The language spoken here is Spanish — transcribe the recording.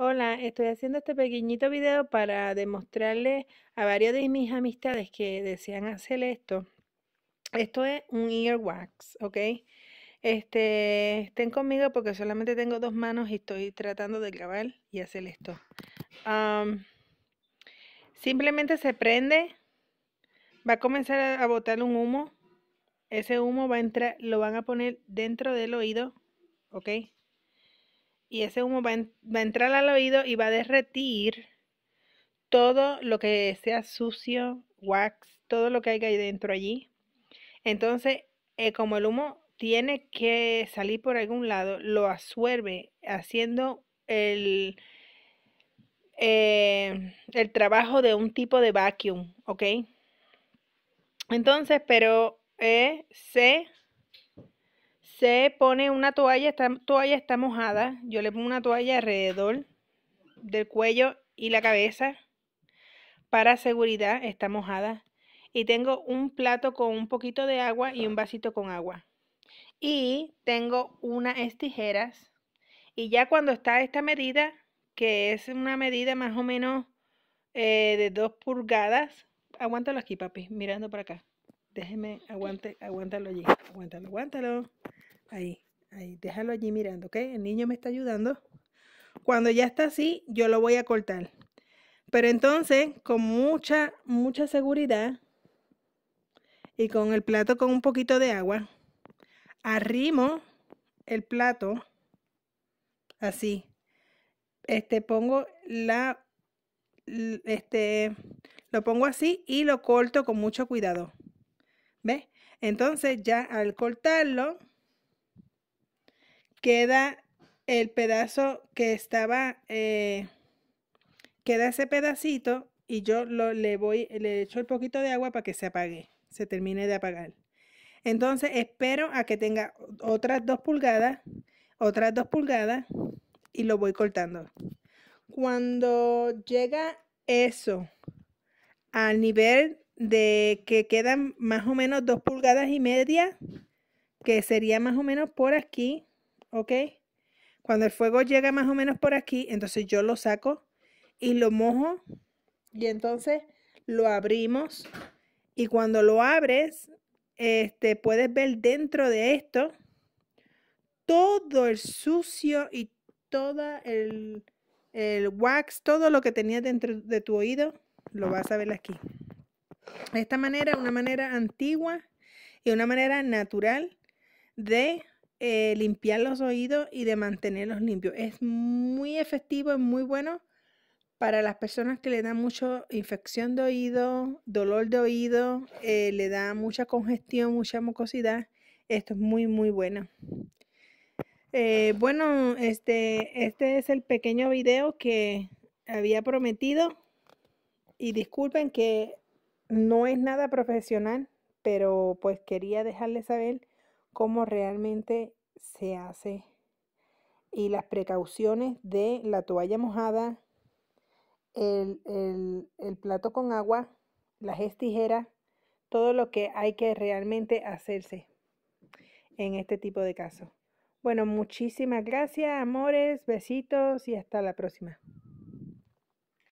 Hola, estoy haciendo este pequeñito video para demostrarle a varios de mis amistades que desean hacer esto. Esto es un earwax, ¿ok? estén conmigo porque solamente tengo dos manos y estoy tratando de grabar y hacer esto. simplemente se prende, va a comenzar a botar un humo. Ese humo va a lo van a poner dentro del oído, ¿ok? y ese humo va, a entrar al oído y va a derretir todo lo que sea sucio, wax, todo lo que haya dentro allí. Entonces, eh, como el humo tiene que salir por algún lado, lo absorbe haciendo el, eh, el trabajo de un tipo de vacuum, ¿ok? Entonces, pero eh, se se pone una toalla, esta toalla está mojada, yo le pongo una toalla alrededor del cuello y la cabeza para seguridad, está mojada. Y tengo un plato con un poquito de agua y un vasito con agua. Y tengo unas tijeras. Y ya cuando está esta medida, que es una medida más o menos eh, de dos pulgadas, aguántalo aquí, papi, mirando para acá. Déjeme, aguante, aguántalo allí. Aguántalo, aguántalo. Ahí, ahí, déjalo allí mirando, ¿ok? El niño me está ayudando. Cuando ya está así, yo lo voy a cortar. Pero entonces, con mucha, mucha seguridad y con el plato con un poquito de agua, arrimo el plato así. Este, pongo la, este, lo pongo así y lo corto con mucho cuidado. ¿Ves? Entonces ya al cortarlo, queda el pedazo que estaba, eh, queda ese pedacito y yo lo, le voy, le echo el poquito de agua para que se apague, se termine de apagar. Entonces espero a que tenga otras dos pulgadas, otras dos pulgadas y lo voy cortando. Cuando llega eso al nivel de que quedan más o menos dos pulgadas y media, que sería más o menos por aquí, ¿ok? Cuando el fuego llega más o menos por aquí, entonces yo lo saco y lo mojo y entonces lo abrimos y cuando lo abres, este, puedes ver dentro de esto todo el sucio y todo el, wax, todo lo que tenías dentro de tu oído, lo vas a ver aquí. De Esta manera, una manera antigua y una manera natural de eh, limpiar los oídos y de mantenerlos limpios. Es muy efectivo, es muy bueno para las personas que le dan mucha infección de oído, dolor de oído, eh, le da mucha congestión, mucha mucosidad. Esto es muy, muy bueno. Eh, bueno, este, este es el pequeño video que había prometido. Y disculpen que no es nada profesional, pero pues quería dejarles saber cómo realmente se hace y las precauciones de la toalla mojada, el, el, el plato con agua, las estijeras, todo lo que hay que realmente hacerse en este tipo de casos. Bueno, muchísimas gracias, amores, besitos y hasta la próxima.